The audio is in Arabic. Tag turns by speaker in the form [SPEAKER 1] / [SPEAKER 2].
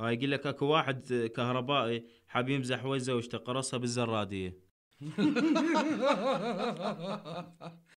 [SPEAKER 1] هاي يقول لك اكو واحد كهربائي حاب يمزح وزه واشتق بالزراديه